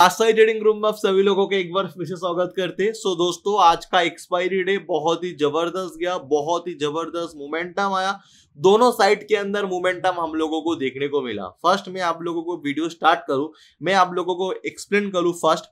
आसाई trading room में आप सभी लोगों के एक बार फिर से स्वागत करते हैं सो दोस्तों आज का एक्सपायरी डे बहुत ही जबरदस्त गया बहुत ही जबरदस्त मोमेंटम आया दोनों साइड के अंदर मोमेंटम हम लोगों को देखने को मिला फर्स्ट मैं आप लोगों को वीडियो स्टार्ट करूं मैं आप लोगों को एक्सप्लेन करूं फर्स्ट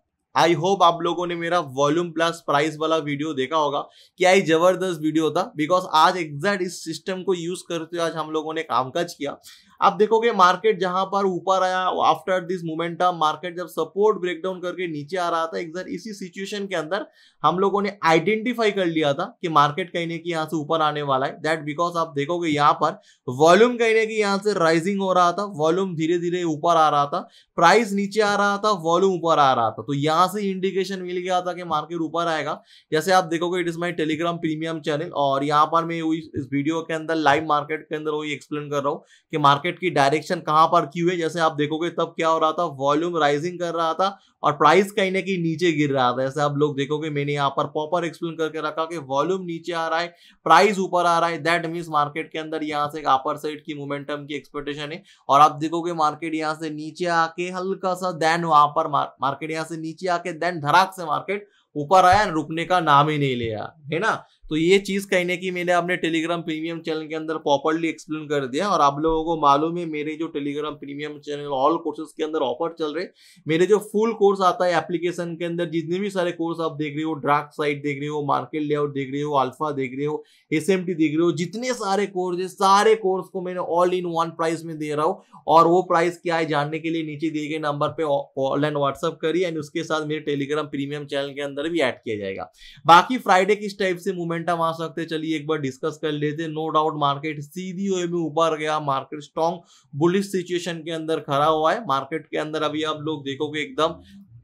आई होप आप लोगों ने मेरा वॉल्यूम प्लस प्राइस वाला वीडियो देखा होगा क्या ही जबरदस्त वीडियो था बिकॉज आज एग्जैक्ट इस सिस्टम को यूज करते हुए आज हम लोगों ने कामकाज किया आप देखोगे मार्केट जहां पर ऊपर आया आफ्टर दिस मोमेंटम मार्केट जब सपोर्ट ब्रेकडाउन करके नीचे आ रहा था एग्जैक्ट इसी सिचुएशन के अंदर हम लोगों ने आइडेंटिफाई कर लिया था कि मार्केट कहीं ना कि यहाँ से ऊपर आने वाला है दैट बिकॉज आप देखोगे यहाँ पर वॉल्यूम कहीं ना कि यहाँ से राइजिंग हो रहा था वॉल्यूम धीरे धीरे ऊपर आ रहा था प्राइस नीचे आ रहा था वॉल्यूम ऊपर आ रहा था तो यहाँ से इंडिकेशन मिल गया था कि मार्केट ऊपर आएगा जैसे आप देखोगे it is my Telegram premium channel और यहाँ पर मैं इस वीडियो के अंदर लाइव मार्केट के अंदर वही एक्सप्लेन कर रहा हूँ कि मार्केट मार्केट की डायरेक्शन कहां पर की हुई जैसे आप देखोगे तब क्या हो रहा था वॉल्यूम राइजिंग कर रहा था और प्राइस कहीं ना कहीं नीचे गिर रहा था जैसे आप लोग देखोगे मैंने यहाँ पर प्रॉपर एक्सप्लेन करके रखा कि वॉल्यूम नीचे आ रहा है प्राइस ऊपर आ रहा है दैट मीन्स मार्केट के अंदर यहाँ से अपर साइड की मोमेंटम की एक्सपेक्टेशन है और आप देखोगे मार्केट यहाँ से नीचे आके हल्का सा देन वहां पर मार्केट यहाँ से नीचे आके देन धराक से मार्केट ऊपर आया रुकने का नाम ही नहीं लिया है ना तो ये चीज़ कहने की मैंने अपने टेलीग्राम प्रीमियम चैनल के अंदर प्रॉपरली एक्सप्लेन कर दिया और आप लोगों को मालूम है मेरे जो Telegram premium channel all courses के अंदर ऑफर चल रहे मेरे जो फुल कोर्स आता है एप्लीकेशन के अंदर जितने भी सारे कोर्स आप देख रहे हो ड्राक साइट देख रहे हो मार्केट लेआउट देख रहे हो अल्फा देख रहे हो एस देख रहे हो जितने सारे कोर्स है सारे कोर्स को मैंने ऑल इन वन प्राइस में दे रहा हूँ और वो प्राइस क्या है जानने के लिए नीचे दिए गए नंबर पर ऑनलाइन व्हाट्सअप करिए एंड उसके साथ मेरे टेलीग्राम प्रीमियम चैनल के अंदर भी ऐड किया जाएगा बाकी फ्राइडे किस टाइप से मूवमेंट मोमेंटम आ सकते चलिए एक बार डिस्कस कर लेते नो डाउट मार्केट सीधी वे में ऊपर गया मार्केट स्ट्रॉन्ग बुलिश सिचुएशन के अंदर खड़ा हुआ है मार्केट के अंदर अभी आप लोग देखोगे एकदम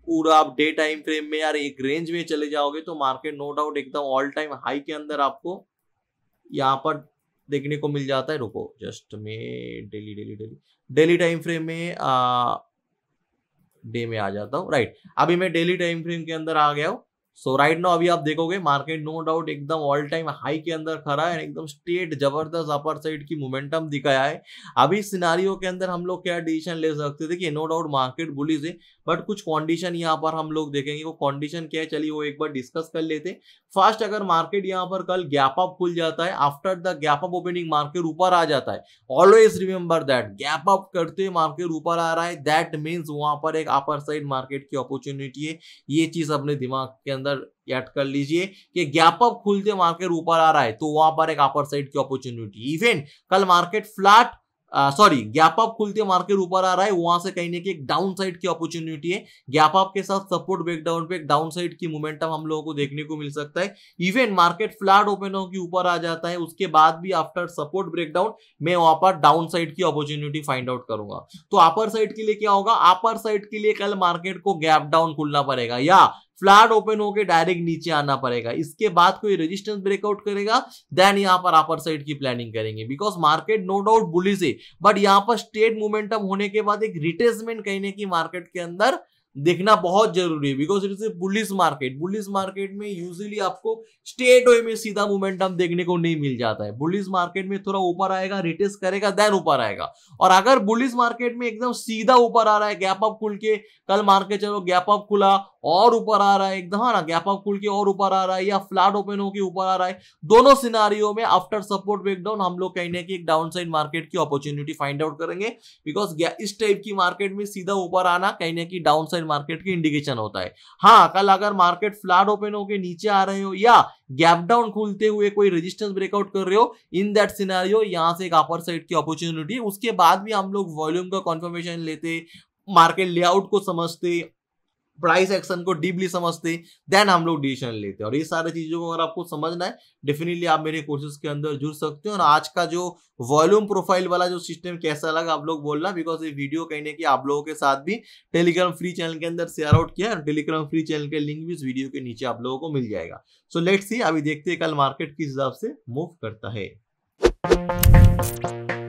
पूरा आप डे टाइम फ्रेम में यार एक रेंज में चले जाओगे तो मार्केट नो डाउट एकदम ऑल टाइम हाई के अंदर आपको यहाँ पर देखने को मिल जाता है रुको जस्ट में daily daily daily daily time frame में डे में आ जाता हूँ राइट अभी मैं डेली टाइम फ्रेम के अंदर आ गया हूँ सो राइट नो अभी आप देखोगे मार्केट नो डाउट एकदम ऑल टाइम हाई के अंदर खड़ा है एकदम स्ट्रेट जबरदस्त अपर साइड की मोमेंटम दिखाया है अभी सिनारियो के अंदर हम लोग क्या डिसीजन ले सकते थे कि नो डाउट मार्केट बुलिज है बट कुछ कंडीशन यहाँ पर हम लोग देखेंगे वो कंडीशन क्या है चलिए वो एक बार डिस्कस कर लेते फर्स्ट अगर मार्केट यहाँ पर कल गैप अप खुल जाता है after the gap up opening market ऊपर आ जाता है always remember that gap up करते मार्केट ऊपर आ रहा है दैट मीन्स वहां पर एक अपर साइड मार्केट की अपॉर्चुनिटी है ये चीज अपने दिमाग के अंदर अंदर ऐड कर लीजिए कि गैप अप खुलते मार्केट ऊपर आ रहा है तो वहां पर एक अपर साइड की अपॉर्चुनिटी इवेंट कल market flat sorry gap up खुलते मार्केट ऊपर आ रहा है वहां से कहीं ना कहीं एक डाउन साइड की अपॉर्चुनिटी है गैप अप के साथ सपोर्ट ब्रेकडाउन पे एक डाउन साइड की मोमेंटम हम लोगों को देखने को मिल सकता है इवन मार्केट फ्लैट ओपन होकर ऊपर आ जाता है उसके बाद भी आफ्टर सपोर्ट ब्रेकडाउन मैं वहां पर डाउन साइड की अपॉर्चुनिटी फाइंड आउट करूंगा तो अपर साइड के लिए क्या होगा अपर साइड के लिए कल मार्केट को गैप डाउन खुलना पड़ेगा या फ्लैट ओपन होकर डायरेक्ट नीचे आना पड़ेगा इसके बाद कोई रेजिस्टेंस ब्रेकआउट करेगा देन यहाँ पर अपर साइड की प्लानिंग करेंगे because market no doubt bullish है बट यहाँ पर स्टेट मोमेंटम होने के बाद एक रिटेसमेंट कहने की मार्केट के अंदर देखना बहुत जरूरी है because it is a bullish market bullish market में यूजली आपको स्टेट वे में सीधा मोमेंटम देखने को नहीं मिल जाता है बुलिस मार्केट में थोड़ा ऊपर आएगा रिटेस करेगा देन ऊपर आएगा और अगर बुलिस मार्केट में एकदम सीधा ऊपर आ रहा है गैप अप खुल के कल मार्केट चलो गैप अप खुला और ऊपर आ रहा है एकदम ना गैप अप खुल के और ऊपर आ रहा है या फ्लैट ओपन होकर ऊपर आ रहा है दोनों सिनारियो में आफ्टर सपोर्ट ब्रेकडाउन हम लोग कहीं ना कि एक डाउन साइड मार्केट की अपॉर्चुनिटी फाइंड आउट करेंगे बिकॉज इस टाइप की मार्केट में सीधा ऊपर आना कहीं ना कि डाउन साइड मार्केट की इंडिकेशन होता है हाँ कल अगर मार्केट फ्लैट ओपन होकर नीचे आ रहे हो या गैप डाउन खुलते हुए कोई रेजिस्टेंस ब्रेकआउट कर रहे हो इन दैट सिनारियो यहाँ से एक अपर साइड की अपॉर्चुनिटी उसके बाद भी हम लोग वॉल्यूम का कॉन्फर्मेशन लेते मार्केट लेआउट को समझते प्राइस एक्शन को डीपली समझते देन हम लोग डिसीजन लेते हैं और ये सारी चीजों को अगर आपको समझना है डेफिनेटली आप मेरे कोर्सेज के अंदर जुड़ सकते हो और आज का जो वॉल्यूम प्रोफाइल वाला जो सिस्टम कैसा लगा आप लोग बोलना बिकॉज ये वीडियो कहने की आप लोगों के साथ भी टेलीग्राम फ्री चैनल के अंदर शेयर आउट किया और टेलीग्राम फ्री चैनल के लिंक भी इस वीडियो के नीचे आप लोगों को मिल जाएगा सो लेट्स ही अभी देखते हैं कल मार्केट किस हिसाब से मूव करता है